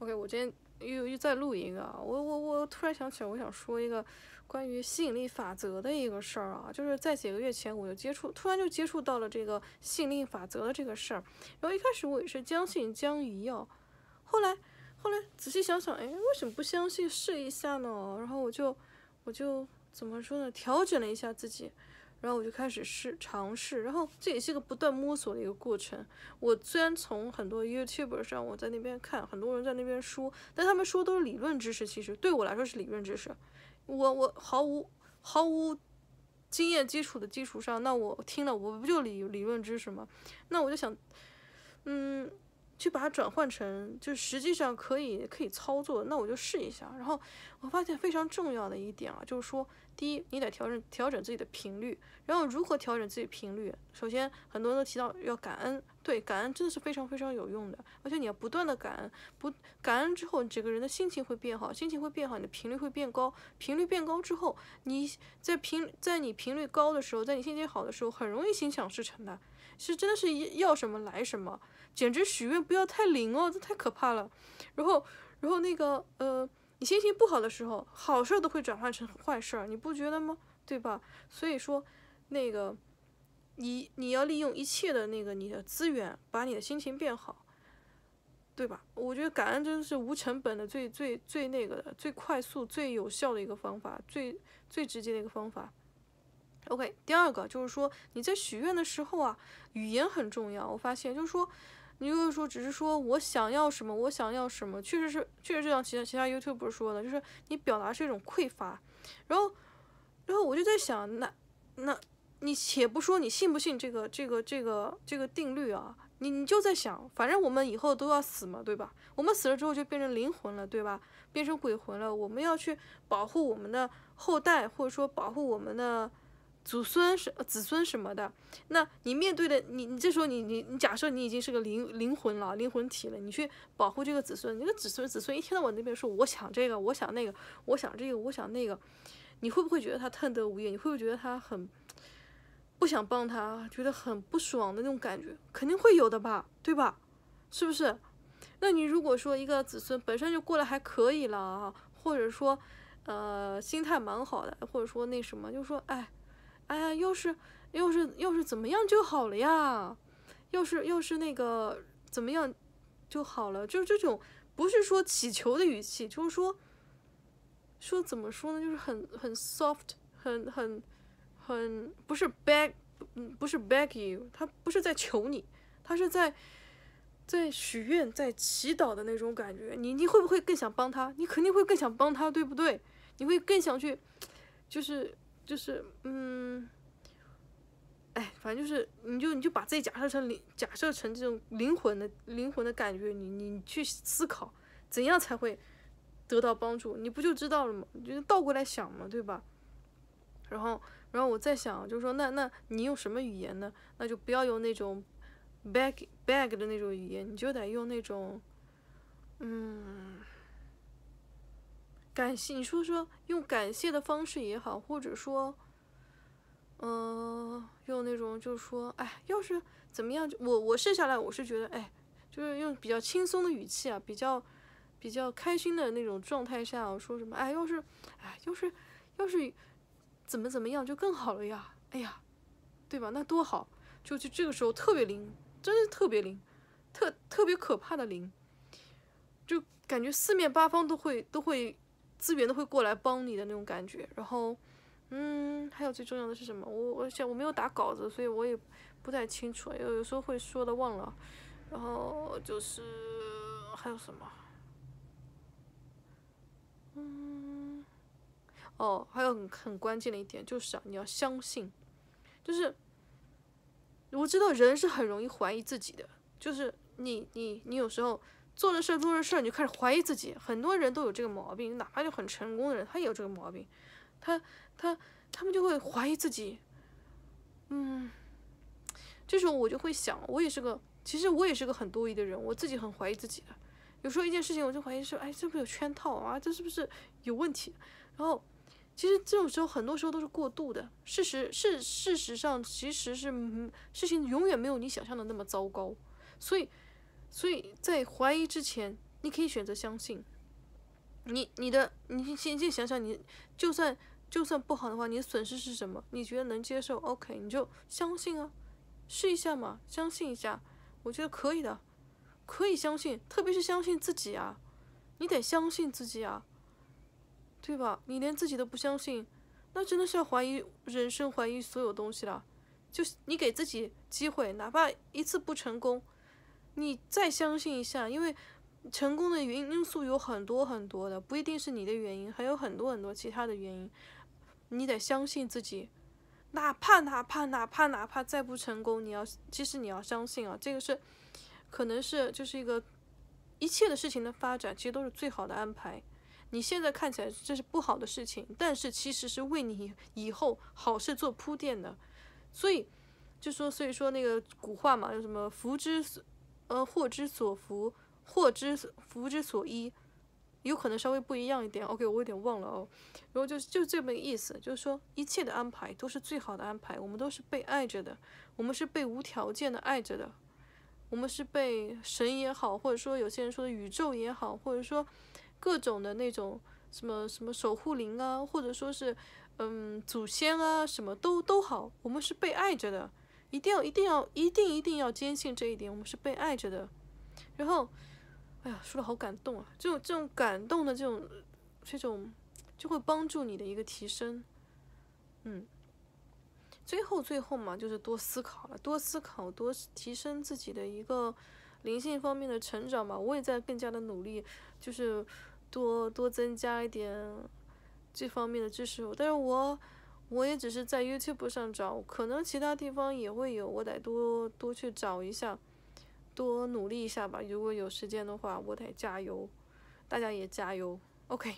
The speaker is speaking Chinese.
OK，我今天又又在录音啊，我我我突然想起来，我想说一个关于吸引力法则的一个事儿啊，就是在几个月前，我就接触，突然就接触到了这个吸引力法则的这个事儿，然后一开始我也是将信将疑哦，后来后来仔细想想，哎，为什么不相信试一下呢？然后我就我就怎么说呢？调整了一下自己。然后我就开始试尝试，然后这也是个不断摸索的一个过程。我虽然从很多 YouTube 上，我在那边看，很多人在那边说，但他们说都是理论知识，其实对我来说是理论知识。我我毫无毫无经验基础的基础上，那我听了，我不就理理论知识吗？那我就想，嗯。去把它转换成，就是实际上可以可以操作，那我就试一下。然后我发现非常重要的一点啊，就是说，第一，你得调整调整自己的频率。然后如何调整自己频率？首先，很多人都提到要感恩，对，感恩真的是非常非常有用的。而且你要不断的感恩，不感恩之后，你整个人的心情会变好，心情会变好，你的频率会变高，频率变高之后，你在频在你频率高的时候，在你心情好的时候，很容易心想事成的。是，真的是要什么来什么，简直许愿不要太灵哦，这太可怕了。然后，然后那个，呃，你心情不好的时候，好事都会转换成坏事儿，你不觉得吗？对吧？所以说，那个，你你要利用一切的那个你的资源，把你的心情变好，对吧？我觉得感恩真的是无成本的，最最最那个的，最快速、最有效的一个方法，最最直接的一个方法。OK，第二个就是说你在许愿的时候啊，语言很重要。我发现就是说，你如果说只是说我想要什么，我想要什么，确实是确实就像其他其他 YouTube 说的，就是你表达是一种匮乏。然后，然后我就在想，那那，你且不说你信不信这个这个这个这个定律啊，你你就在想，反正我们以后都要死嘛，对吧？我们死了之后就变成灵魂了，对吧？变成鬼魂了，我们要去保护我们的后代，或者说保护我们的。祖孙是子孙什么的，那你面对的你你这时候你你你假设你已经是个灵灵魂了灵魂体了，你去保护这个子孙，你的子孙子孙一天到晚那边说我想这个我想那个我想这个我想那个，你会不会觉得他贪得无厌？你会不会觉得他很不想帮他，觉得很不爽的那种感觉？肯定会有的吧，对吧？是不是？那你如果说一个子孙本身就过得还可以了啊，或者说呃心态蛮好的，或者说那什么，就说哎。哎呀，要是，要是，要是怎么样就好了呀？要是，要是那个怎么样就好了？就是这种，不是说乞求的语气，就是说，说怎么说呢？就是很很 soft，很很很，不是 beg，嗯，不是 beg you，他不是在求你，他是在在许愿、在祈祷的那种感觉。你你会不会更想帮他？你肯定会更想帮他，对不对？你会更想去，就是。就是，嗯，哎，反正就是，你就你就把自己假设成灵，假设成这种灵魂的，灵魂的感觉，你你去思考，怎样才会得到帮助，你不就知道了吗？就倒过来想嘛，对吧？然后，然后我在想，就是说，那那你用什么语言呢？那就不要用那种 beg beg 的那种语言，你就得用那种，嗯。感谢你说说用感谢的方式也好，或者说，嗯，用那种就是说，哎，要是怎么样，我我试下来，我是觉得，哎，就是用比较轻松的语气啊，比较比较开心的那种状态下，我说什么，哎，要是，哎，要是要是怎么怎么样就更好了呀，哎呀，对吧？那多好，就就这个时候特别灵，真的特别灵，特特别可怕的灵，就感觉四面八方都会都会。资源都会过来帮你的那种感觉，然后，嗯，还有最重要的是什么？我我想我没有打稿子，所以我也不太清楚，有有时候会说的忘了。然后就是还有什么？嗯，哦，还有很关键的一点就是啊，你要相信，就是我知道人是很容易怀疑自己的，就是你你你有时候。做的事，做的事，你就开始怀疑自己。很多人都有这个毛病，哪怕就很成功的人，他也有这个毛病。他、他、他们就会怀疑自己。嗯，这时候我就会想，我也是个，其实我也是个很多疑的人，我自己很怀疑自己的。有时候一件事情，我就怀疑说，哎，这不是有圈套啊？这是不是有问题？然后，其实这种时候，很多时候都是过度的。事实事事实上其实是，事情永远没有你想象的那么糟糕。所以。所以，在怀疑之前，你可以选择相信。你、你的、你，先先想想，你就算就算不好的话，你的损失是什么？你觉得能接受？OK，你就相信啊，试一下嘛，相信一下，我觉得可以的，可以相信，特别是相信自己啊，你得相信自己啊，对吧？你连自己都不相信，那真的是要怀疑人生，怀疑所有东西了。就是你给自己机会，哪怕一次不成功。你再相信一下，因为成功的原因素有很多很多的，不一定是你的原因，还有很多很多其他的原因。你得相信自己，哪怕哪怕哪怕哪怕再不成功，你要其实你要相信啊，这个是可能是就是一个一切的事情的发展，其实都是最好的安排。你现在看起来这是不好的事情，但是其实是为你以后好事做铺垫的。所以就说，所以说那个古话嘛，有什么福之。呃，祸之所伏，祸之所福之所依，有可能稍微不一样一点。OK，我有点忘了哦。然后就就这么意思，就是说一切的安排都是最好的安排，我们都是被爱着的，我们是被无条件的爱着的，我们是被神也好，或者说有些人说的宇宙也好，或者说各种的那种什么什么守护灵啊，或者说是嗯祖先啊，什么都都好，我们是被爱着的。一定要一定要一定一定要坚信这一点，我们是被爱着的。然后，哎呀，说的好感动啊！这种这种感动的这种这种，就会帮助你的一个提升。嗯，最后最后嘛，就是多思考了，多思考，多提升自己的一个灵性方面的成长嘛。我也在更加的努力，就是多多增加一点这方面的知识。但是我。我也只是在 YouTube 上找，可能其他地方也会有，我得多多去找一下，多努力一下吧。如果有时间的话，我得加油，大家也加油。OK。